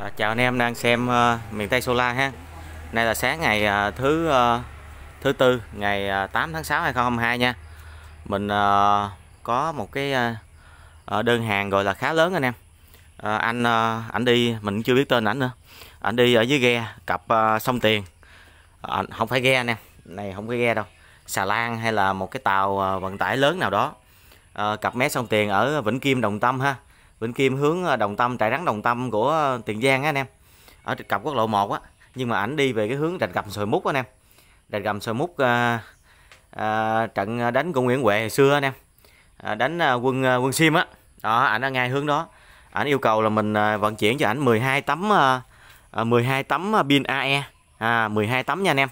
À, chào anh em đang xem uh, miền Tây Solar ha. Nay là sáng ngày uh, thứ uh, thứ tư ngày uh, 8 tháng 6 2022 nha. Mình uh, có một cái uh, đơn hàng gọi là khá lớn anh em. Uh, anh uh, ảnh đi mình chưa biết tên ảnh nữa. Anh đi ở dưới ghe cặp uh, sông Tiền. À, không phải ghe anh em, này không phải ghe đâu. Xà lan hay là một cái tàu uh, vận tải lớn nào đó. Uh, cặp mé sông Tiền ở Vĩnh Kim Đồng Tâm ha Vĩnh Kim hướng ờ, Đồng Tâm trại rắn Đồng Tâm của ờ, Tiền Giang á anh em ở cặp quốc lộ 1 á nhưng mà ảnh đi về cái hướng rạch gầm sồi mút anh em rạch gầm sồi mút à, ờ, à, trận đánh của Nguyễn Huệ hồi xưa anh em à, đánh quân quân sim á đó ảnh ở ngay hướng đó ảnh yêu cầu là mình vận chuyển cho ảnh 12 tấm e. à, 12 tấm pin AE à, 12 tấm nha anh em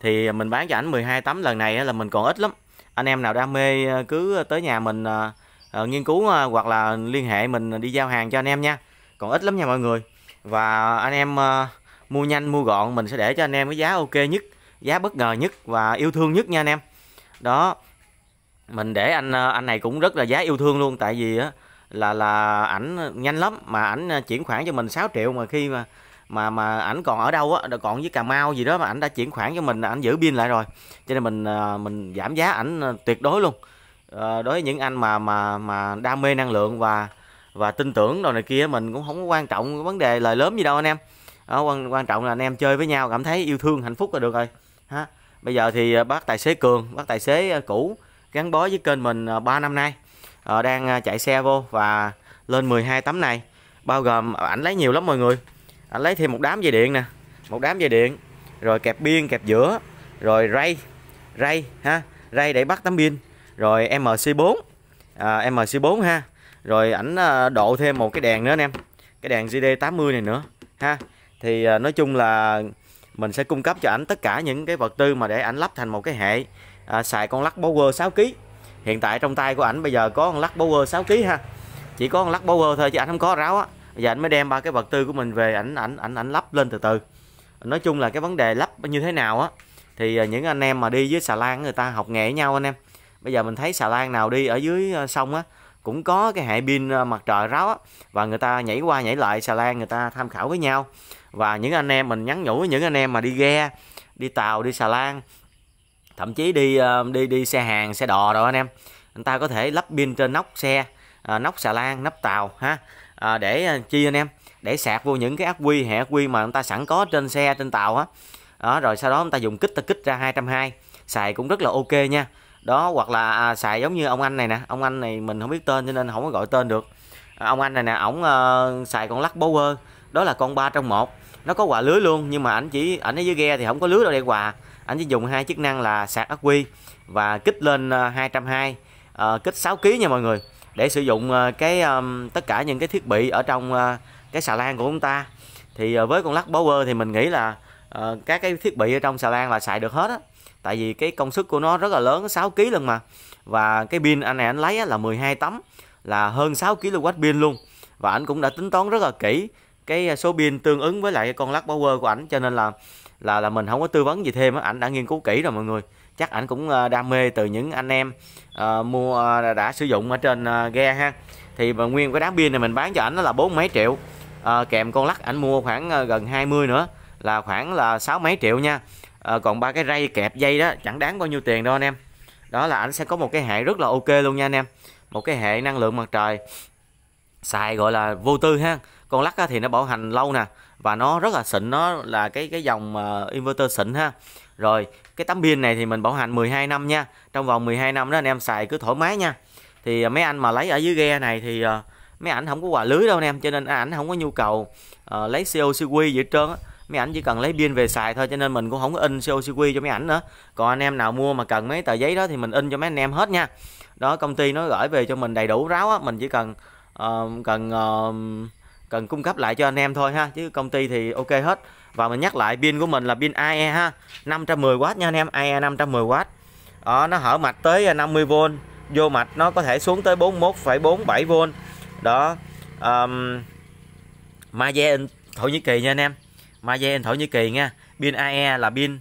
thì mình bán cho ảnh 12 tấm lần này là mình còn ít lắm anh em nào đam mê cứ tới nhà mình à, uh, nghiên cứu uh, hoặc là liên hệ mình đi giao hàng cho anh em nha còn ít lắm nha mọi người và anh em uh, mua nhanh mua gọn mình sẽ để cho anh em cái giá ok nhất giá bất ngờ nhất và yêu thương nhất nha anh em đó mình để anh anh này cũng rất là giá yêu thương luôn tại vì á là là ảnh nhanh lắm mà ảnh chuyển khoản cho mình 6 triệu mà khi mà mà mà ảnh còn ở đâu á còn với cà mau gì đó mà ảnh đã chuyển khoản cho mình ảnh giữ pin lại rồi cho nên mình mình giảm giá ảnh tuyệt đối luôn Ờ, đối với những anh mà mà mà đam mê năng lượng và và tin tưởng đồ này kia mình cũng không có quan trọng vấn đề lời lớn gì đâu anh em đó, ờ, quan quan trọng là anh em chơi với nhau cảm thấy yêu thương hạnh phúc là được rồi ha bây giờ thì ờ, bác tài xế cường bác tài xế cũ gắn bó với kênh mình 3 năm nay à, đang chạy xe vô và lên 12 tấm này bao gồm ảnh lấy nhiều lắm mọi người ảnh lấy thêm một đám dây điện nè một đám dây điện rồi kẹp biên kẹp giữa rồi ray ray ha ray để bắt tấm pin rồi MC4 à, MC4 ha rồi ảnh à, độ thêm một cái đèn nữa anh em cái đèn GD80 này nữa ha thì à, nói chung là mình sẽ cung cấp cho ảnh tất cả những cái vật tư mà để ảnh lắp thành một cái hệ à, xài con lắc power 6 kg hiện tại trong tay của ảnh bây giờ có con lắc power 6 kg ha chỉ có con lắc power thôi chứ ảnh không có ráo á giờ ảnh mới đem ba cái vật tư của mình về ảnh ảnh ảnh ảnh lắp lên từ từ nói chung là cái vấn đề lắp như thế nào á thì à, những anh em mà đi với xà lan người ta học nghệ nhau anh em bây giờ mình thấy xà lan nào đi ở dưới ờ, sông á cũng có cái hệ pin ờ, mặt trời ráo á và người ta nhảy qua nhảy lại xà lan người ta tham khảo với nhau và những anh em mình nhắn nhủ với những anh em mà đi ghe đi tàu đi xà lan thậm chí đi ờ, đi đi xe hàng xe đò rồi anh em anh ta có thể lắp pin trên nóc xe nóc xà lan nắp tàu ha để chi anh em để sạc vô những cái ác quy hệ ác quy mà người ta sẵn có trên xe trên tàu á đó. rồi sau đó người ta dùng kích ta kích ra hai xài cũng rất là ok nha đó hoặc là à, xài giống như ông anh này nè ông anh này mình không biết tên cho nên không có gọi tên được à, ông anh này nè ổng uh, xài con lắc bower đó là con ba trong một nó có quà lưới luôn nhưng mà ảnh chỉ ảnh ở dưới ghe thì không có lưới đâu để quà anh chỉ dùng hai chức năng là sạc ắc quy và kích lên ờ, hai trăm hai ờ, kích 6 kg nha mọi người để sử dụng uh, cái um, tất cả những cái thiết bị ở trong uh, cái xà lan của chúng ta thì uh, với con lắc bower thì mình nghĩ là uh, các cái thiết bị ở trong xà lan là xài được hết á tại vì cái công suất của nó rất là lớn 6 kg lần mà và cái pin anh này anh lấy là 12 tấm là hơn 6 kW pin luôn và anh cũng đã tính toán rất là kỹ cái số pin tương ứng với lại con lắc power của ảnh cho nên là là là mình không có tư vấn gì thêm ảnh đã nghiên cứu kỹ rồi mọi người chắc ảnh cũng à, đam mê từ những anh em uh, mua uh, đã sử dụng ở trên uh, ghe ha thì mà nguyên cái đám pin này mình bán cho ảnh là bốn mấy triệu uh, kèm con lắc ảnh mua khoảng uh, gần 20 nữa là khoảng là sáu mấy triệu nha à, còn ba cái ray kẹp dây đó chẳng đáng bao nhiêu tiền đâu anh em đó là anh sẽ có một cái hệ rất là ok luôn nha anh em một cái hệ năng lượng mặt trời xài gọi là vô tư ha con lắc thì nó bảo hành lâu nè và nó rất là xịn nó là cái cái dòng uh, inverter xịn ha rồi cái tấm pin này thì mình bảo hành 12 năm nha trong vòng 12 năm đó anh em xài cứ thoải mái nha thì ờ, mấy anh mà lấy ở dưới ghe này thì uh, mấy ảnh không có quà lưới đâu anh em cho nên ảnh không có nhu cầu uh, lấy CO CQ gì hết trơn á mấy ảnh chỉ cần lấy pin về xài thôi cho nên mình cũng không có in COCQ cho mấy ảnh nữa còn anh em nào mua mà cần mấy tờ giấy đó thì mình in cho mấy anh em hết nha đó công ty nó gửi về cho mình đầy đủ ráo á mình chỉ cần uh, cần uh, cần cung cấp lại cho anh em thôi ha chứ công ty thì ok hết và mình nhắc lại pin của mình là pin AE ha 510W nha anh em AE 510W đó, nó hở mạch tới 50V vô mạch nó có thể xuống tới 41,47V đó um, Maze Thổ Nhĩ Kỳ nha anh em Magie in Thổ Nhĩ Kỳ nha. Pin AE là pin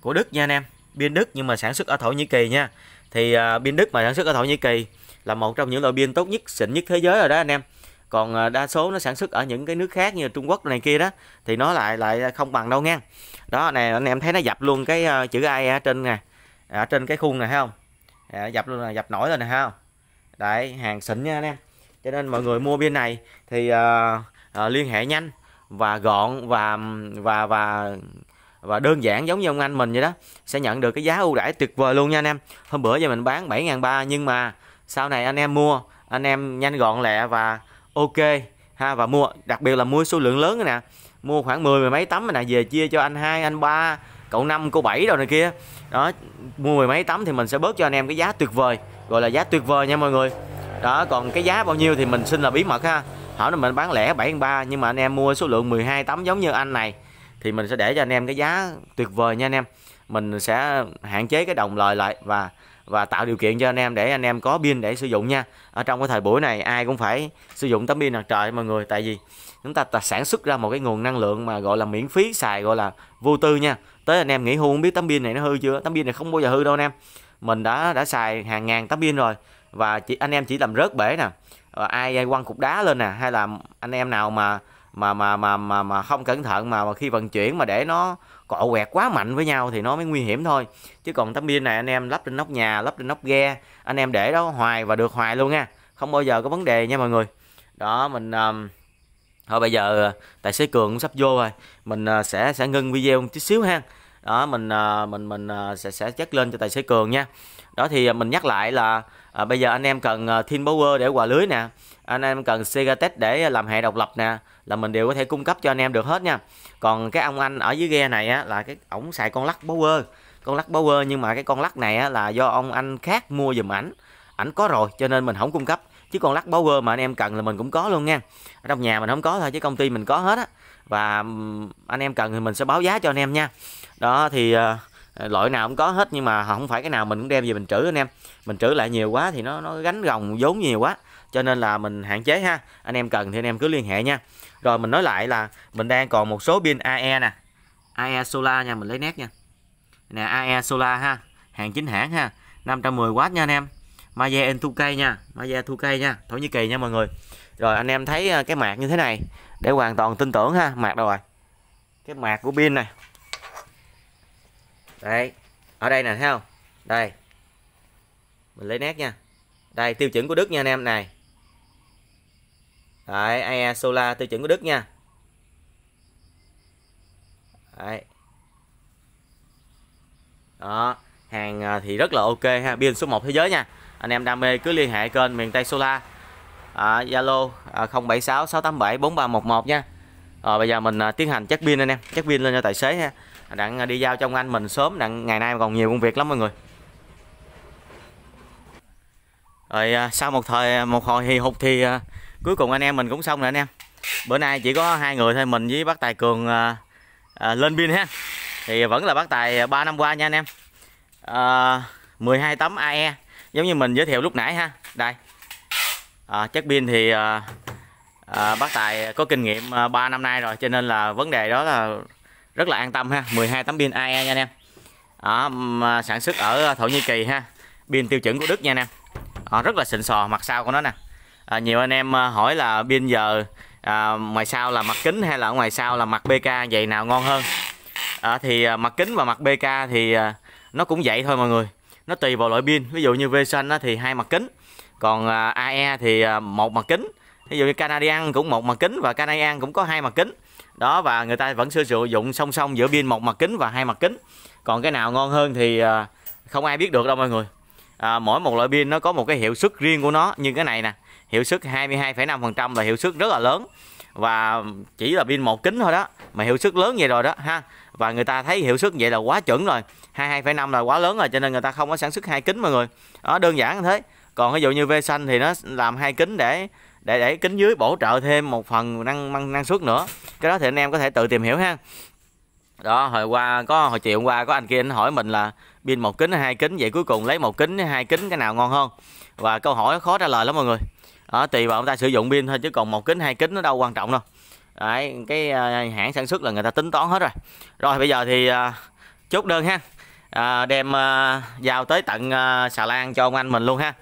của Đức nha anh em. Pin Đức nhưng mà sản xuất ở Thổ Nhĩ Kỳ nha. Thì à, pin uh, Đức mà sản xuất ở Thổ Nhĩ Kỳ là một trong những loại pin tốt nhất, xịn nhất thế giới rồi đó anh em. Còn uh, đa số nó sản xuất ở những cái nước khác như Trung Quốc này kia đó thì nó lại lại không bằng đâu nha. Đó này anh em thấy nó dập luôn cái uh, chữ AE trên nè. Ở trên cái khung này thấy không? À, dập luôn là dập nổi rồi nè ha. Đấy, hàng xịn nha anh em. Cho nên mọi người mua pin này thì uh, uh, liên hệ nhanh và gọn và và và và đơn giản giống như ông anh mình vậy đó sẽ nhận được cái giá ưu đãi tuyệt vời luôn nha anh em hôm bữa giờ mình bán 7 ba nhưng mà sau này anh em mua anh em nhanh gọn lẹ và ok ha và mua đặc biệt là mua số lượng lớn nè mua khoảng 10 mười mấy tấm này về chia cho anh hai anh ba cậu năm cô bảy rồi này kia đó mua mười mấy tấm thì mình sẽ bớt cho anh em cái giá tuyệt vời gọi là giá tuyệt vời nha mọi người đó còn cái giá bao nhiêu thì mình xin là bí mật ha hảo là mình bán lẻ 7 3 nhưng mà anh em mua số lượng 12 tấm giống như anh này thì mình sẽ để cho anh em cái giá tuyệt vời nha anh em mình sẽ hạn chế cái đồng lời lại và và tạo điều kiện cho anh em để anh em có pin để sử dụng nha ở trong cái thời buổi này ai cũng phải sử dụng tấm pin mặt trời mọi người tại vì chúng ta, ta sản xuất ra một cái nguồn năng lượng mà gọi là miễn phí xài gọi là vô tư nha tới anh em nghỉ hưu không biết tấm pin này nó hư chưa tấm pin này không bao giờ hư đâu anh em mình đã đã xài hàng ngàn tấm pin rồi và chỉ anh em chỉ làm rớt bể nè Ờ, ai quăng cục đá lên nè hay là anh em nào mà mà mà mà mà, mà không cẩn thận mà, mà khi vận chuyển mà để nó cọ quẹt quá mạnh với nhau thì nó mới nguy hiểm thôi chứ còn tấm pin này anh em lắp trên nóc nhà lắp trên nóc ghe anh em để đó hoài và được hoài luôn nha không bao giờ có vấn đề nha mọi người đó mình um, thôi bây giờ ờ, tài xế cường cũng sắp vô rồi mình uh, sẽ sẽ ngưng video một chút xíu ha đó mình à, mình mình à, sẽ sẽ chắc lên cho tài xế cường nha đó thì à, mình nhắc lại là à, bây giờ anh em cần thin power để quà lưới nè anh em cần Segatech để làm hệ độc lập nè là mình đều có thể cung cấp cho anh em được hết nha còn cái ông anh ở dưới ghe này á, là cái ổng xài con lắc power con lắc power nhưng mà cái con lắc này á, là do ông anh khác mua giùm ảnh ảnh có rồi cho nên mình không cung cấp chứ con lắc power mà anh em cần là mình cũng có luôn nha ở trong nhà mình không có thôi chứ công ty mình có hết á và anh em cần thì mình sẽ báo giá cho anh em nha đó thì ờ, ờ, loại nào cũng có hết nhưng mà không phải cái nào mình cũng đem về mình trữ anh em mình trữ lại nhiều quá thì nó nó gánh gồng vốn nhiều quá cho nên là mình hạn chế ha anh em cần thì anh em cứ liên hệ nha rồi mình nói lại là mình đang còn một số pin AE nè AE Solar nha mình lấy nét nha nè AE Solar ha hàng chính hãng ha 510W nha anh em Maya N2K nha Maya 2K nha Thổ Nhĩ Kỳ nha mọi người rồi anh em thấy ờ, cái mạc như thế này để hoàn toàn tin tưởng ha mạc đâu rồi cái mạc của pin này đây ở đây nè thấy không đây mình lấy nét nha đây tiêu chuẩn của Đức nha anh em này đấy AE Solar tiêu chuẩn của Đức nha đấy đó hàng à, thì rất là ok ha pin số 1 thế giới nha anh em đam mê cứ liên hệ kênh miền Tây Solar à, Zalo à, à, 076 687 4311 nha rồi ờ, bây giờ mình à, tiến hành chắc pin anh em chắc pin lên cho tài xế ha đặng à, đi giao trong anh mình sớm đặng ngày nay còn nhiều công việc lắm mọi người rồi à, sau một thời một hồi hì hục thì cuối cùng anh em mình cũng xong rồi anh em bữa nay chỉ có hai người thôi mình với bác tài cường à, à, lên pin ha thì vẫn là bác tài 3 năm qua nha anh em à, 12 tấm AE giống như mình giới thiệu lúc nãy ha đây à, ờ, chắc pin thì à, à, bác tài có kinh nghiệm 3 à, năm nay rồi cho nên là vấn đề đó là rất là an tâm ha 12 tấm pin ae nha anh em à, sản xuất ở Thổ Nhĩ Kỳ ha pin tiêu chuẩn của Đức nha anh em à, rất là xịn sò mặt sau của nó nè à, nhiều anh em à, hỏi là pin giờ à, ngoài sau là mặt kính hay là ngoài sau là mặt BK vậy nào ngon hơn à, thì à, mặt kính và mặt BK thì à, nó cũng vậy thôi mọi người nó tùy vào loại pin ví dụ như V xanh thì hai mặt kính còn AE thì một mặt kính ví dụ như Canadian cũng một mặt kính và Canadian cũng có hai mặt kính đó và người ta vẫn sử dụng song song giữa pin một mặt kính và hai mặt kính còn cái nào ngon hơn thì à, không ai biết được đâu mọi người à, mỗi một loại pin nó có một cái hiệu suất riêng của nó như cái này nè hiệu suất 22,5% là hiệu suất rất là lớn và chỉ là pin một kính thôi đó mà hiệu suất lớn vậy rồi đó ha và người ta thấy hiệu suất vậy là quá chuẩn rồi 22,5 là quá lớn rồi cho nên người ta không có sản xuất hai kính mọi người đó đơn giản thế còn ví dụ như v xanh thì nó làm hai kính để để để kính dưới bổ trợ thêm một phần năng năng, năng suất nữa cái đó thì anh em có thể tự tìm hiểu ha đó hồi qua có hồi chiều hôm qua có anh kia anh hỏi mình là pin một kính hai kính vậy cuối cùng lấy một kính hai kính cái nào ngon hơn và câu hỏi khó trả lời lắm mọi người đó, tùy vào ông ta sử dụng pin thôi chứ còn một kính hai kính nó đâu quan trọng đâu Đấy, cái uh, hãng sản xuất là người ta tính toán hết rồi rồi bây giờ thì uh, chốt đơn ha à, đem uh, à, vào tới tận uh, xà lan cho ông anh mình luôn ha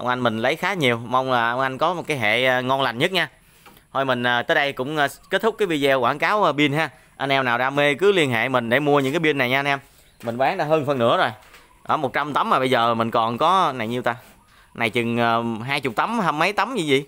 ông anh mình lấy khá nhiều mong là ông anh có một cái hệ ờ, ngon lành nhất nha thôi mình ờ, tới đây cũng ờ, kết thúc cái video quảng cáo pin ha anh em nào đam mê cứ liên hệ mình để mua những cái pin này nha anh em mình bán đã hơn phân nửa rồi ở 100 tấm mà bây giờ mình còn có này nhiêu ta này chừng hai chục tấm hầm mấy tấm gì gì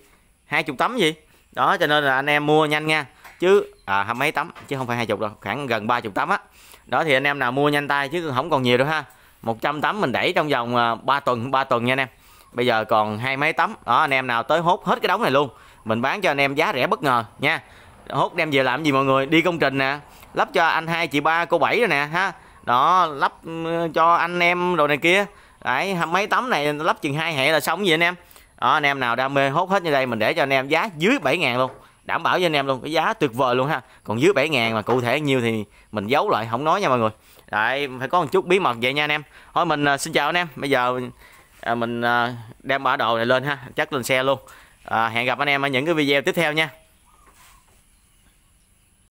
hai chục tấm gì đó cho nên là anh em mua nhanh nha chứ à hầm mấy tấm chứ không phải hai chục đâu khoảng gần ba chục tấm á đó thì anh em nào mua nhanh tay chứ không còn nhiều đâu ha 100 tấm mình đẩy trong vòng 3 tuần 3 tuần nha anh em bây giờ còn hai mấy tấm đó anh em nào tới hốt hết cái đống này luôn mình bán cho anh em giá rẻ bất ngờ nha hốt đem về làm gì mọi người đi công trình nè lắp cho anh hai chị ba cô bảy rồi nè ha đó lắp ừ, cho anh em đồ này kia đấy mấy tấm này lắp chừng hai hệ là xong vậy anh em đó anh em nào đam mê hốt hết như đây mình để cho anh em giá dưới 7 ngàn luôn đảm bảo cho anh em luôn cái giá tuyệt vời luôn ha còn dưới 7 ngàn mà cụ thể nhiêu thì mình giấu lại không nói nha mọi người đấy phải có một chút bí mật vậy nha anh em thôi mình à, xin chào anh em bây giờ À, mình à, đem bả đồ này lên ha chắc lên xe luôn à, hẹn gặp anh em ở những cái video tiếp theo nha